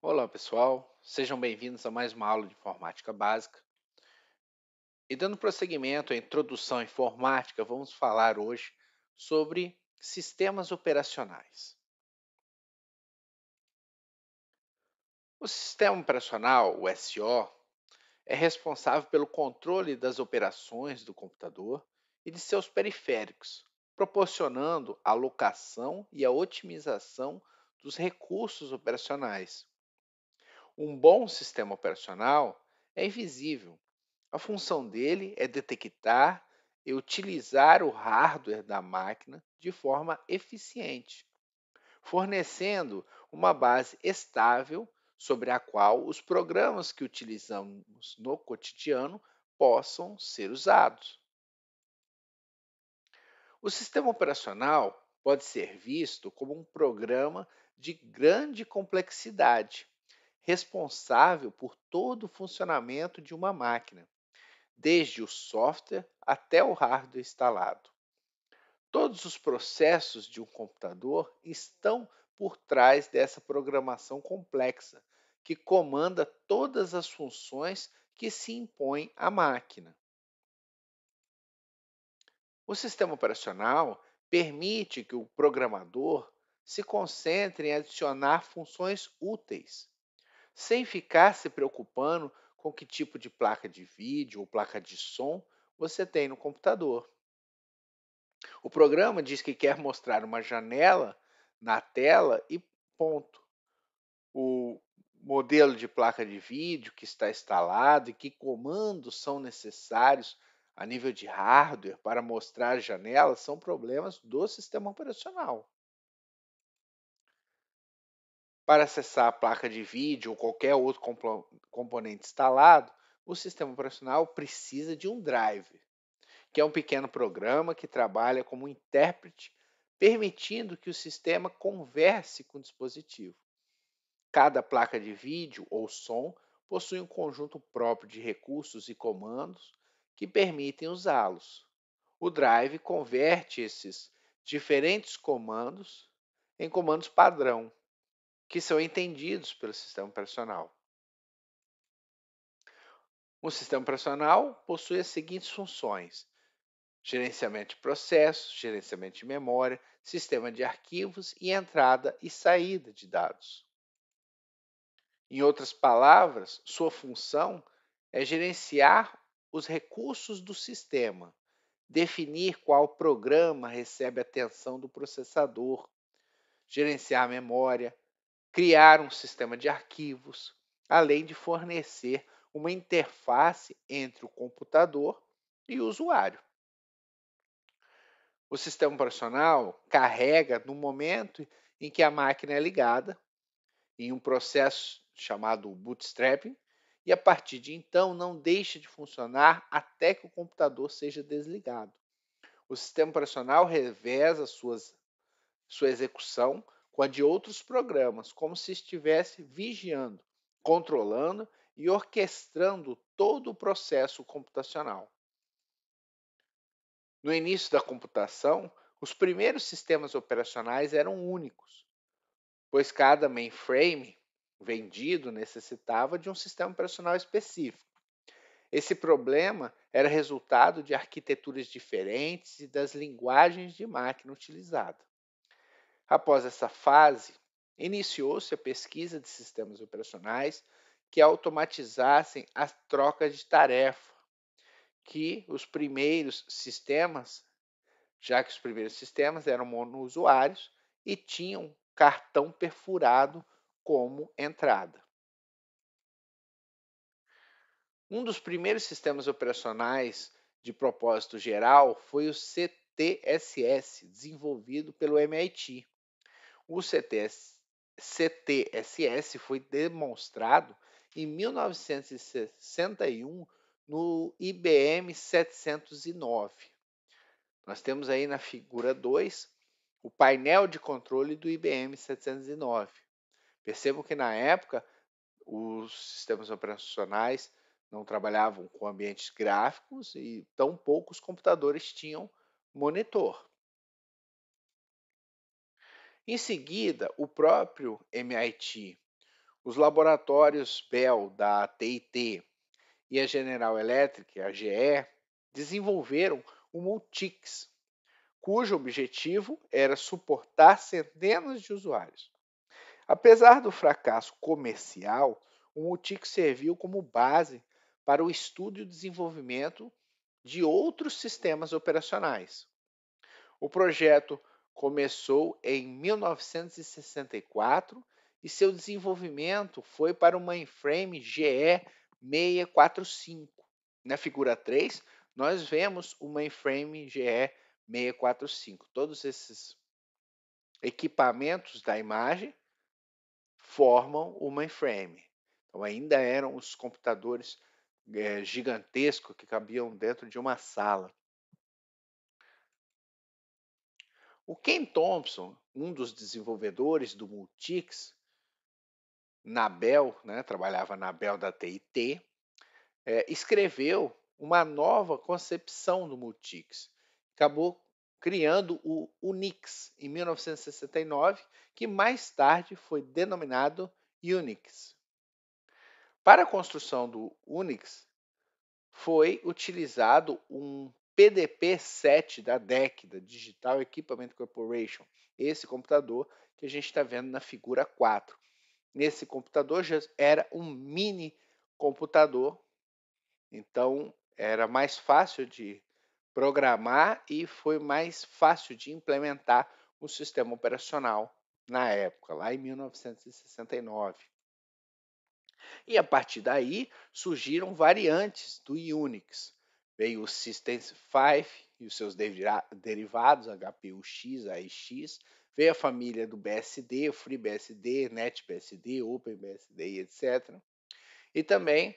Olá pessoal, sejam bem-vindos a mais uma aula de informática básica. E dando prosseguimento à introdução à informática, vamos falar hoje sobre sistemas operacionais. O sistema operacional, o SO, é responsável pelo controle das operações do computador e de seus periféricos, proporcionando a locação e a otimização dos recursos operacionais, um bom sistema operacional é invisível. A função dele é detectar e utilizar o hardware da máquina de forma eficiente, fornecendo uma base estável sobre a qual os programas que utilizamos no cotidiano possam ser usados. O sistema operacional pode ser visto como um programa de grande complexidade responsável por todo o funcionamento de uma máquina, desde o software até o hardware instalado. Todos os processos de um computador estão por trás dessa programação complexa, que comanda todas as funções que se impõem à máquina. O sistema operacional permite que o programador se concentre em adicionar funções úteis, sem ficar se preocupando com que tipo de placa de vídeo ou placa de som você tem no computador. O programa diz que quer mostrar uma janela na tela e ponto. O modelo de placa de vídeo que está instalado e que comandos são necessários a nível de hardware para mostrar janelas são problemas do sistema operacional. Para acessar a placa de vídeo ou qualquer outro componente instalado, o sistema operacional precisa de um drive, que é um pequeno programa que trabalha como intérprete, permitindo que o sistema converse com o dispositivo. Cada placa de vídeo ou som possui um conjunto próprio de recursos e comandos que permitem usá-los. O drive converte esses diferentes comandos em comandos padrão, que são entendidos pelo sistema operacional. O sistema operacional possui as seguintes funções: gerenciamento de processos, gerenciamento de memória, sistema de arquivos e entrada e saída de dados. Em outras palavras, sua função é gerenciar os recursos do sistema, definir qual programa recebe atenção do processador, gerenciar a memória, criar um sistema de arquivos, além de fornecer uma interface entre o computador e o usuário. O sistema operacional carrega no momento em que a máquina é ligada, em um processo chamado bootstrapping, e a partir de então não deixa de funcionar até que o computador seja desligado. O sistema operacional reveza suas, sua execução com a de outros programas, como se estivesse vigiando, controlando e orquestrando todo o processo computacional. No início da computação, os primeiros sistemas operacionais eram únicos, pois cada mainframe vendido necessitava de um sistema operacional específico. Esse problema era resultado de arquiteturas diferentes e das linguagens de máquina utilizadas. Após essa fase, iniciou-se a pesquisa de sistemas operacionais que automatizassem a troca de tarefa, que os primeiros sistemas, já que os primeiros sistemas eram monousuários e tinham cartão perfurado como entrada. Um dos primeiros sistemas operacionais de propósito geral foi o CTSS, desenvolvido pelo MIT, o CTS, CTSS foi demonstrado em 1961 no IBM 709. Nós temos aí na figura 2 o painel de controle do IBM 709. Percebam que na época os sistemas operacionais não trabalhavam com ambientes gráficos e tão poucos computadores tinham monitor. Em seguida, o próprio MIT, os laboratórios Bell da AT&T e a General Electric, a GE, desenvolveram o Multix, cujo objetivo era suportar centenas de usuários. Apesar do fracasso comercial, o Multix serviu como base para o estudo e o desenvolvimento de outros sistemas operacionais. O projeto começou em 1964 e seu desenvolvimento foi para o mainframe GE 645. Na figura 3, nós vemos o mainframe GE 645. Todos esses equipamentos da imagem formam o mainframe. Então, ainda eram os computadores é, gigantescos que cabiam dentro de uma sala. O Ken Thompson, um dos desenvolvedores do Multix, na Bell, né, trabalhava na Bell da TIT, é, escreveu uma nova concepção do Multix. Acabou criando o Unix em 1969, que mais tarde foi denominado Unix. Para a construção do Unix, foi utilizado um PDP 7 da DEC, da Digital Equipment Corporation, esse computador que a gente está vendo na figura 4. Nesse computador já era um mini computador, então era mais fácil de programar e foi mais fácil de implementar o sistema operacional na época, lá em 1969. E a partir daí surgiram variantes do Unix. Veio o System 5 e os seus derivados, HPUX, AIX, Veio a família do BSD, FreeBSD, NetBSD, OpenBSD, etc. E também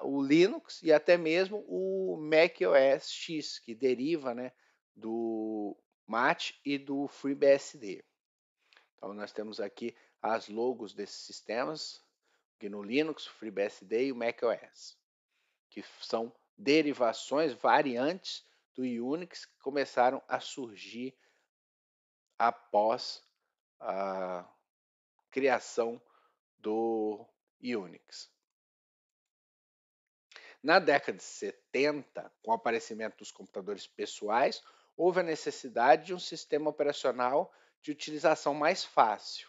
o Linux e até mesmo o macOS X, que deriva né, do MAT e do FreeBSD. Então, nós temos aqui as logos desses sistemas, GNU Linux, FreeBSD e o macOS, que são derivações, variantes do Unix que começaram a surgir após a criação do Unix. Na década de 70, com o aparecimento dos computadores pessoais, houve a necessidade de um sistema operacional de utilização mais fácil.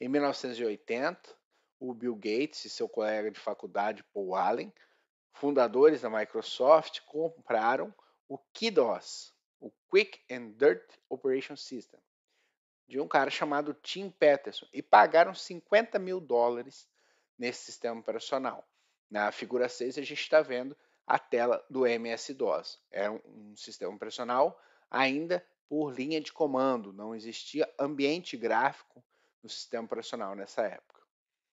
Em 1980, o Bill Gates e seu colega de faculdade, Paul Allen, fundadores da Microsoft compraram o QDOS, o Quick and Dirty Operation System, de um cara chamado Tim Peterson, e pagaram 50 mil dólares nesse sistema operacional. Na figura 6 a gente está vendo a tela do MS-DOS. Era é um sistema operacional ainda por linha de comando, não existia ambiente gráfico no sistema operacional nessa época.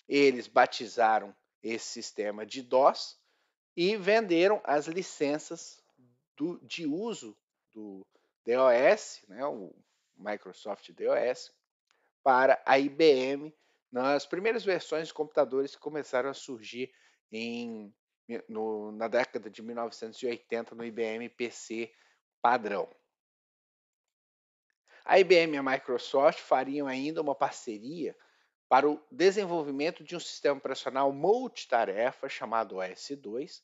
Eles batizaram esse sistema de DOS, e venderam as licenças do, de uso do DOS, né, o Microsoft DOS, para a IBM nas primeiras versões de computadores que começaram a surgir em, no, na década de 1980 no IBM PC padrão. A IBM e a Microsoft fariam ainda uma parceria para o desenvolvimento de um sistema operacional multitarefa chamado OS2.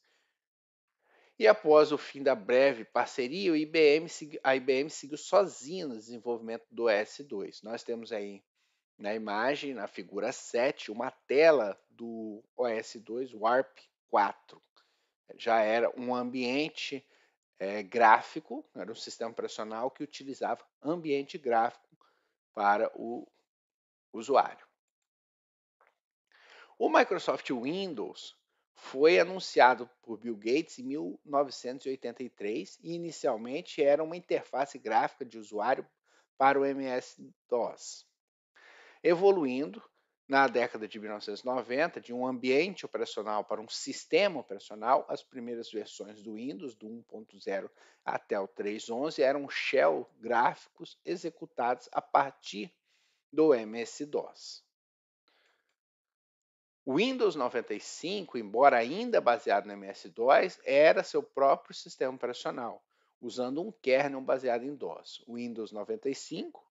E após o fim da breve parceria, IBM, a IBM seguiu sozinha no desenvolvimento do OS2. Nós temos aí na imagem, na figura 7, uma tela do OS2 Warp 4. Já era um ambiente é, gráfico, era um sistema operacional que utilizava ambiente gráfico para o usuário. O Microsoft Windows foi anunciado por Bill Gates em 1983 e inicialmente era uma interface gráfica de usuário para o MS-DOS. Evoluindo na década de 1990 de um ambiente operacional para um sistema operacional, as primeiras versões do Windows do 1.0 até o 3.11 eram shell gráficos executados a partir do MS-DOS. Windows 95, embora ainda baseado no MS-DOS, era seu próprio sistema operacional, usando um kernel baseado em DOS. O Windows 95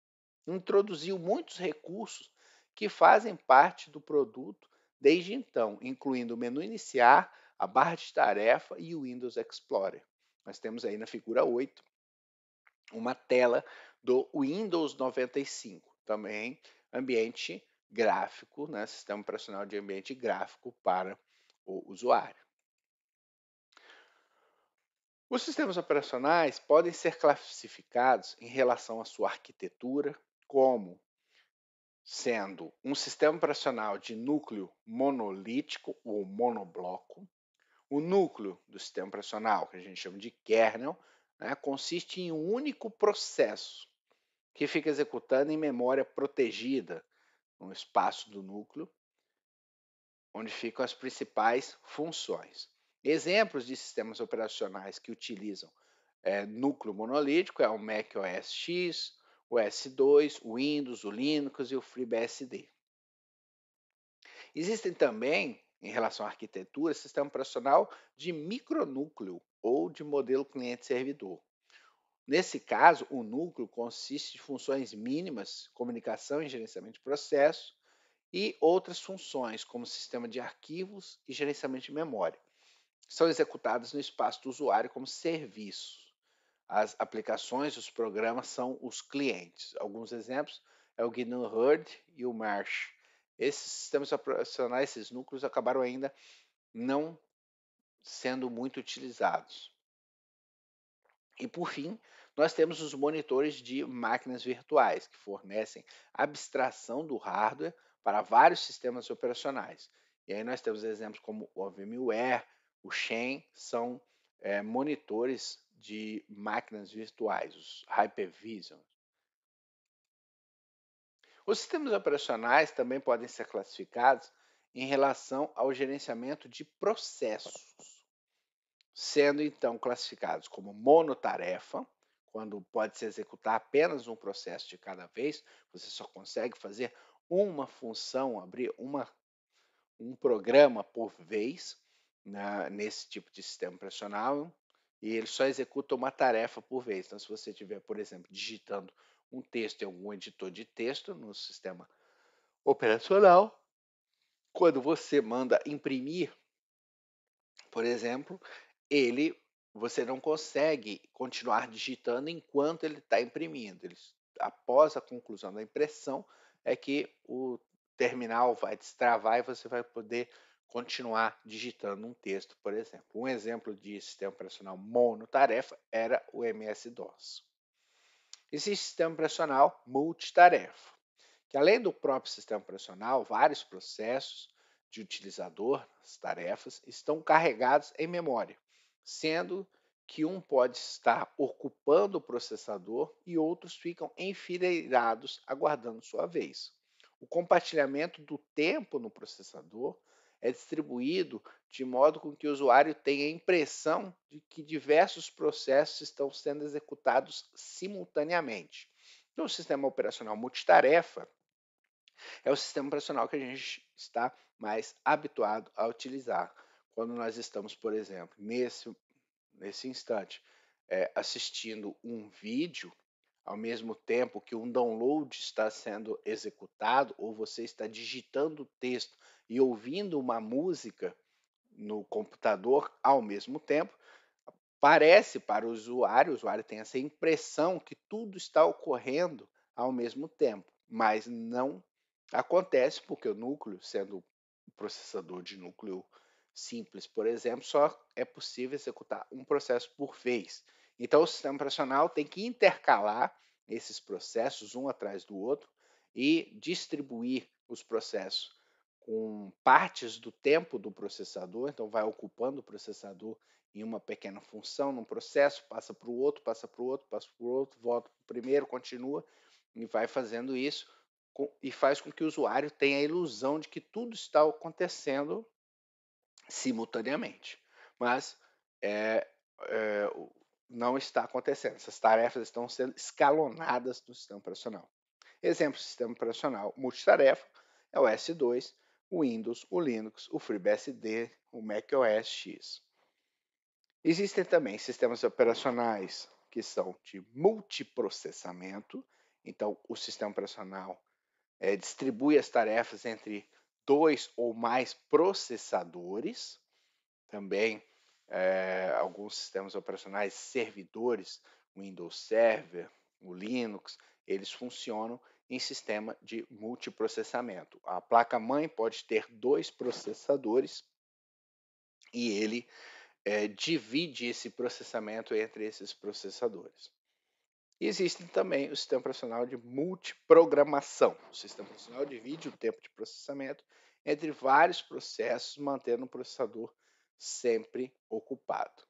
introduziu muitos recursos que fazem parte do produto desde então, incluindo o menu iniciar, a barra de tarefa e o Windows Explorer. Nós temos aí na figura 8 uma tela do Windows 95, também ambiente gráfico, né, sistema operacional de ambiente gráfico para o usuário. Os sistemas operacionais podem ser classificados em relação à sua arquitetura como sendo um sistema operacional de núcleo monolítico ou monobloco. O núcleo do sistema operacional, que a gente chama de kernel, né, consiste em um único processo que fica executando em memória protegida, um espaço do núcleo, onde ficam as principais funções. Exemplos de sistemas operacionais que utilizam é, núcleo monolítico é o Mac OS X, o S2, o Windows, o Linux e o FreeBSD. Existem também, em relação à arquitetura, sistema operacional de micronúcleo ou de modelo cliente-servidor. Nesse caso, o núcleo consiste de funções mínimas, comunicação e gerenciamento de processo, e outras funções, como sistema de arquivos e gerenciamento de memória. São executadas no espaço do usuário como serviço. As aplicações, os programas são os clientes. Alguns exemplos é o GNU Herd e o Marsh. Esses sistemas operacionais, esses núcleos, acabaram ainda não sendo muito utilizados. E por fim, nós temos os monitores de máquinas virtuais, que fornecem abstração do hardware para vários sistemas operacionais. E aí nós temos exemplos como o VMware, o Xen, são é, monitores de máquinas virtuais, os Hypervisions. Os sistemas operacionais também podem ser classificados em relação ao gerenciamento de processos, sendo então classificados como monotarefa, quando pode se executar apenas um processo de cada vez, você só consegue fazer uma função, abrir uma, um programa por vez na, né, nesse tipo de sistema operacional e ele só executa uma tarefa por vez. Então, se você tiver, por exemplo, digitando um texto em algum editor de texto no sistema operacional, quando você manda imprimir, por exemplo, ele você não consegue continuar digitando enquanto ele está imprimindo. Ele, após a conclusão da impressão, é que o terminal vai destravar e você vai poder continuar digitando um texto, por exemplo. Um exemplo de sistema operacional monotarefa era o MS-DOS. Esse sistema operacional multitarefa, que além do próprio sistema operacional, vários processos de utilizador, as tarefas, estão carregados em memória sendo que um pode estar ocupando o processador e outros ficam enfileirados aguardando sua vez. O compartilhamento do tempo no processador é distribuído de modo com que o usuário tenha a impressão de que diversos processos estão sendo executados simultaneamente. No então, sistema operacional multitarefa, é o sistema operacional que a gente está mais habituado a utilizar quando nós estamos, por exemplo, nesse, nesse instante, é, assistindo um vídeo, ao mesmo tempo que um download está sendo executado, ou você está digitando o texto e ouvindo uma música no computador ao mesmo tempo, parece para o usuário, o usuário tem essa impressão que tudo está ocorrendo ao mesmo tempo, mas não acontece porque o núcleo, sendo o processador de núcleo simples, por exemplo, só é possível executar um processo por vez. Então, o sistema operacional tem que intercalar esses processos um atrás do outro e distribuir os processos com partes do tempo do processador, então vai ocupando o processador em uma pequena função, num processo, passa para o outro, passa para o outro, passa para o outro, volta para o primeiro, continua e vai fazendo isso e faz com que o usuário tenha a ilusão de que tudo está acontecendo simultaneamente. Mas é, é, não está acontecendo. Essas tarefas estão sendo escalonadas no sistema operacional. Exemplo: sistema operacional multitarefa é o S2, o Windows, o Linux, o FreeBSD, o macOS X. Existem também sistemas operacionais que são de multiprocessamento, então o sistema operacional é, distribui as tarefas entre dois ou mais processadores, também é, alguns sistemas operacionais servidores, Windows Server, o Linux, eles funcionam em sistema de multiprocessamento. A placa-mãe pode ter dois processadores e ele é, divide esse processamento entre esses processadores. E existe também o sistema profissional de multiprogramação, o sistema profissional divide o tempo de processamento entre vários processos, mantendo o processador sempre ocupado.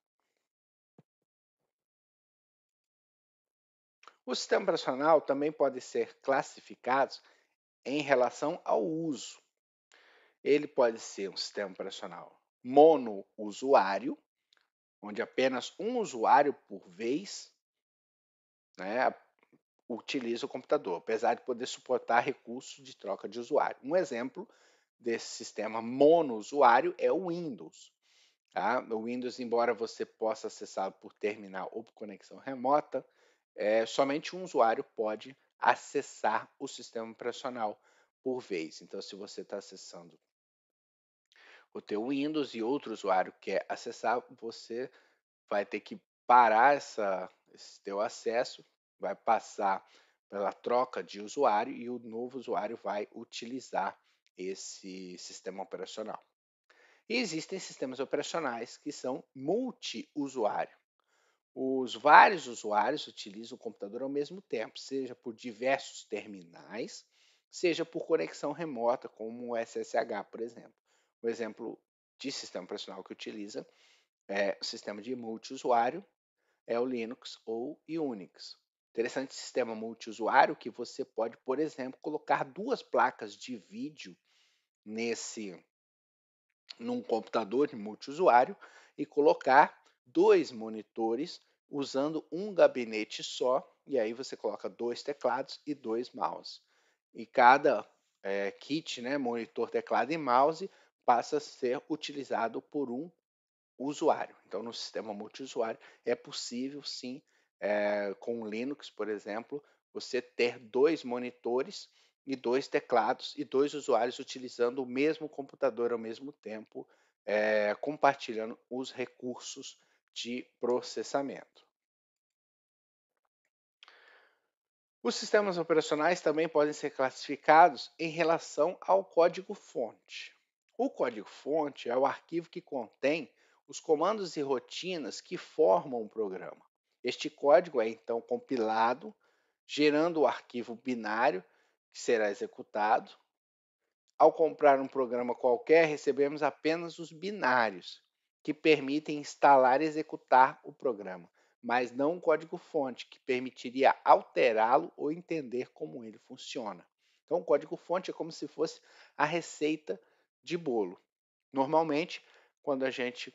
O sistema operacional também pode ser classificado em relação ao uso. Ele pode ser um sistema operacional monousuário, onde apenas um usuário por vez né, utiliza o computador, apesar de poder suportar recursos de troca de usuário. Um exemplo desse sistema monousuário é o Windows. Tá? O Windows, embora você possa acessar por terminal ou por conexão remota, é, somente um usuário pode acessar o sistema operacional por vez. Então, se você está acessando o teu Windows e outro usuário quer acessar, você vai ter que parar essa esse teu acesso vai passar pela troca de usuário e o novo usuário vai utilizar esse sistema operacional. E existem sistemas operacionais que são multi-usuário. Os vários usuários utilizam o computador ao mesmo tempo, seja por diversos terminais, seja por conexão remota, como o SSH, por exemplo. O exemplo de sistema operacional que utiliza é o sistema de multi-usuário é o Linux ou Unix. Interessante sistema multiusuário que você pode, por exemplo, colocar duas placas de vídeo nesse num computador de multiusuário e colocar dois monitores usando um gabinete só, e aí você coloca dois teclados e dois mouse. E cada é, kit, né, monitor, teclado e mouse, passa a ser utilizado por um usuário. Então, no sistema multiusuário, é possível sim, é, com o Linux, por exemplo, você ter dois monitores e dois teclados e dois usuários utilizando o mesmo computador ao mesmo tempo, é, compartilhando os recursos de processamento. Os sistemas operacionais também podem ser classificados em relação ao código-fonte. O código-fonte é o arquivo que contém os comandos e rotinas que formam o um programa. Este código é então compilado, gerando o arquivo binário que será executado. Ao comprar um programa qualquer, recebemos apenas os binários, que permitem instalar e executar o programa, mas não o código-fonte, que permitiria alterá-lo ou entender como ele funciona. Então, o código-fonte é como se fosse a receita de bolo. Normalmente, quando a gente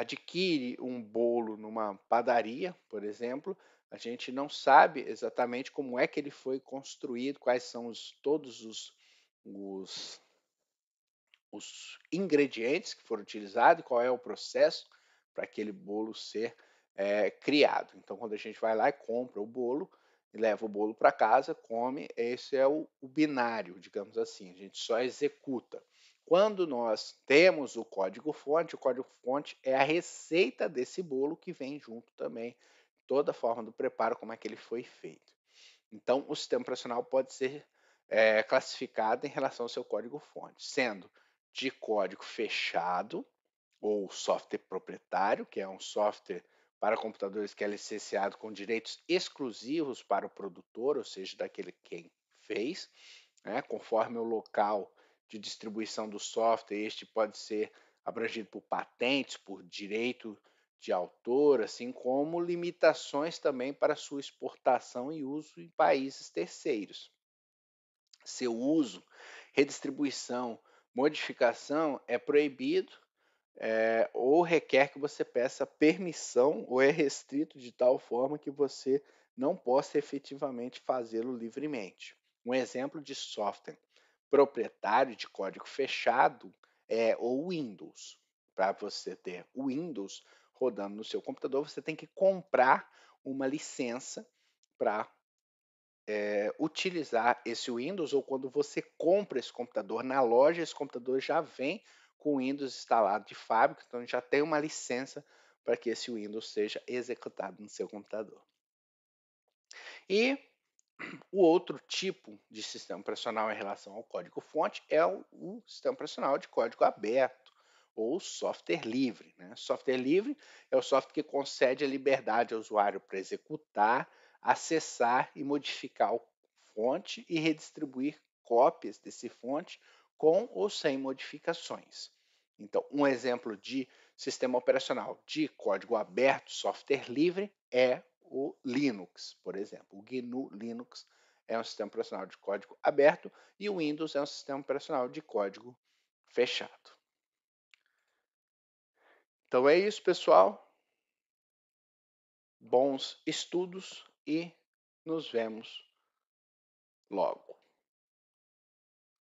adquire um bolo numa padaria, por exemplo, a gente não sabe exatamente como é que ele foi construído, quais são os, todos os, os, os ingredientes que foram utilizados, qual é o processo para aquele bolo ser é, criado. Então, quando a gente vai lá e compra o bolo, leva o bolo para casa, come, esse é o, o binário, digamos assim, a gente só executa. Quando nós temos o código-fonte, o código-fonte é a receita desse bolo que vem junto também toda a forma do preparo, como é que ele foi feito. Então, o sistema operacional pode ser é, classificado em relação ao seu código-fonte, sendo de código fechado ou software proprietário, que é um software para computadores que é licenciado com direitos exclusivos para o produtor, ou seja, daquele quem fez, né, conforme o local de distribuição do software, este pode ser abrangido por patentes, por direito de autor, assim como limitações também para sua exportação e uso em países terceiros. Seu uso, redistribuição, modificação é proibido é, ou requer que você peça permissão ou é restrito de tal forma que você não possa efetivamente fazê-lo livremente. Um exemplo de software proprietário de código fechado é o Windows. Para você ter o Windows rodando no seu computador, você tem que comprar uma licença para é, utilizar esse Windows, ou quando você compra esse computador na loja, esse computador já vem com o Windows instalado de fábrica, então já tem uma licença para que esse Windows seja executado no seu computador. E o outro tipo de sistema operacional em relação ao código-fonte é o, sistema operacional de código aberto ou software livre. Né? Software livre é o software que concede a liberdade ao usuário para executar, acessar e modificar o fonte e redistribuir cópias desse fonte com ou sem modificações. Então, um exemplo de sistema operacional de código aberto, software livre, é o Linux, por exemplo. O GNU Linux é um sistema operacional de código aberto e o Windows é um sistema operacional de código fechado. Então é isso, pessoal. Bons estudos e nos vemos logo.